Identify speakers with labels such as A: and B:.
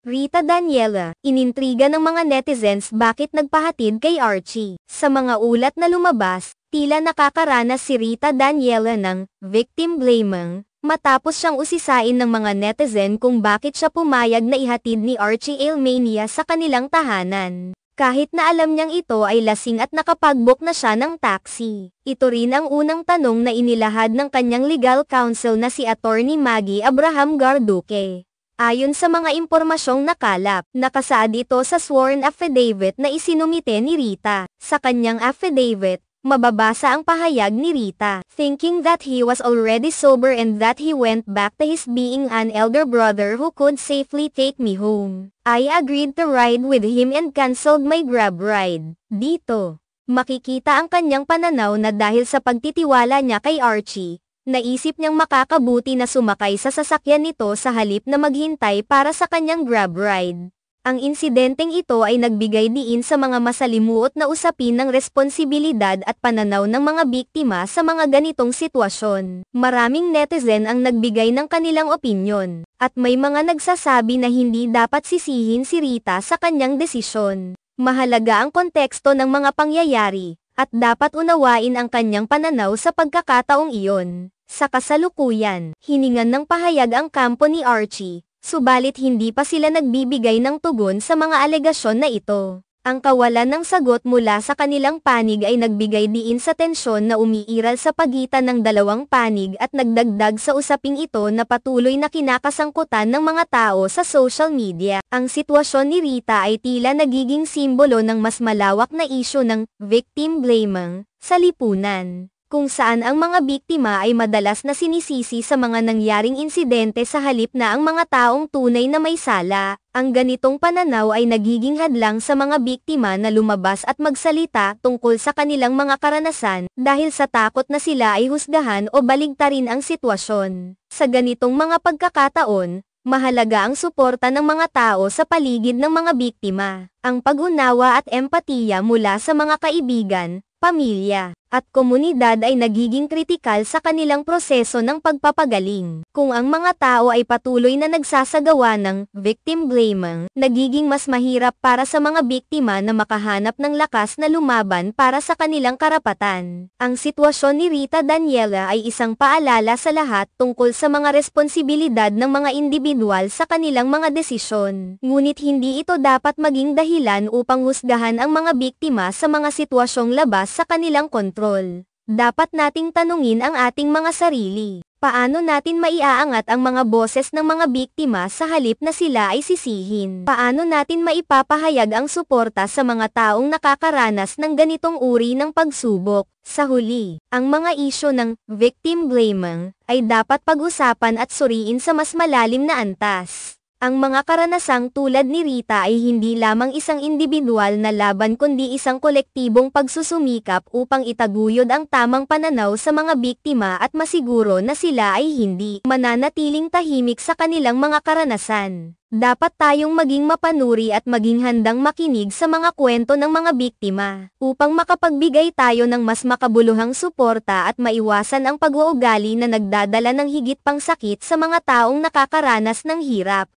A: Rita Daniela, inintriga ng mga netizens bakit nagpahatid kay Archie. Sa mga ulat na lumabas, tila nakakaranas si Rita Daniela ng victim blaming matapos siyang usisain ng mga netizen kung bakit siya pumayag na ihatid ni Archie Ailmania sa kanilang tahanan. Kahit na alam niyang ito ay lasing at nakapagbok na siya ng taxi. Ito rin ang unang tanong na inilahad ng kanyang legal counsel na si Attorney Maggie Abraham Garduque. Ayon sa mga impormasyong nakalap, nakasaad ito sa sworn affidavit na isinumite ni Rita. Sa kanyang affidavit, Mababasa ang pahayag ni Rita, thinking that he was already sober and that he went back to his being an elder brother who could safely take me home. I agreed to ride with him and cancelled my grab ride. Dito, makikita ang kanyang pananaw na dahil sa pagtitiwala niya kay Archie, naisip niyang makakabuti na sumakay sa sasakyan nito sa halip na maghintay para sa kanyang grab ride. Ang insidenteng ito ay nagbigay diin sa mga masalimuot na usapin ng responsibilidad at pananaw ng mga biktima sa mga ganitong sitwasyon. Maraming netizen ang nagbigay ng kanilang opinyon, at may mga nagsasabi na hindi dapat sisihin si Rita sa kanyang desisyon. Mahalaga ang konteksto ng mga pangyayari, at dapat unawain ang kanyang pananaw sa pagkakataong iyon. Sa kasalukuyan, hiningan ng pahayag ang kampo ni Archie, subalit hindi pa sila nagbibigay ng tugon sa mga alegasyon na ito. Ang kawalan ng sagot mula sa kanilang panig ay nagbigay diin sa tensyon na umiiral sa pagitan ng dalawang panig at nagdagdag sa usaping ito na patuloy na kinakasangkutan ng mga tao sa social media. Ang sitwasyon ni Rita ay tila nagiging simbolo ng mas malawak na isyo ng victim blaming sa lipunan kung saan ang mga biktima ay madalas na sinisisi sa mga nangyaring insidente sa halip na ang mga taong tunay na may sala. Ang ganitong pananaw ay nagiging hadlang sa mga biktima na lumabas at magsalita tungkol sa kanilang mga karanasan dahil sa takot na sila ay husgahan o baligtarin ang sitwasyon. Sa ganitong mga pagkakataon, Mahalaga ang suporta ng mga tao sa paligid ng mga biktima, ang pag-unawa at empatiya mula sa mga kaibigan, pamilya, at komunidad ay nagiging kritikal sa kanilang proseso ng pagpapagaling. Kung ang mga tao ay patuloy na nagsasagawa ng victim blaming, nagiging mas mahirap para sa mga biktima na makahanap ng lakas na lumaban para sa kanilang karapatan. Ang sitwasyon ni Rita Daniela ay isang paalala sa lahat tungkol sa mga responsibilidad ng mga individual sa kanilang mga desisyon. Ngunit hindi ito dapat maging dahilan upang husgahan ang mga biktima sa mga sitwasyong labas sa kanilang kontrol control. Dapat nating tanungin ang ating mga sarili. Paano natin maiaangat ang mga boses ng mga biktima sa halip na sila ay sisihin? Paano natin maipapahayag ang suporta sa mga taong nakakaranas ng ganitong uri ng pagsubok? Sa huli, ang mga isyo ng victim blaming ay dapat pag-usapan at suriin sa mas malalim na antas. Ang mga karanasang tulad ni Rita ay hindi lamang isang individual na laban kundi isang kolektibong pagsusumikap upang itaguyod ang tamang pananaw sa mga biktima at masiguro na sila ay hindi mananatiling tahimik sa kanilang mga karanasan. Dapat tayong maging mapanuri at maging handang makinig sa mga kwento ng mga biktima upang makapagbigay tayo ng mas makabuluhang suporta at maiwasan ang pag-uugali na nagdadala ng higit pang sakit sa mga taong nakakaranas ng hirap.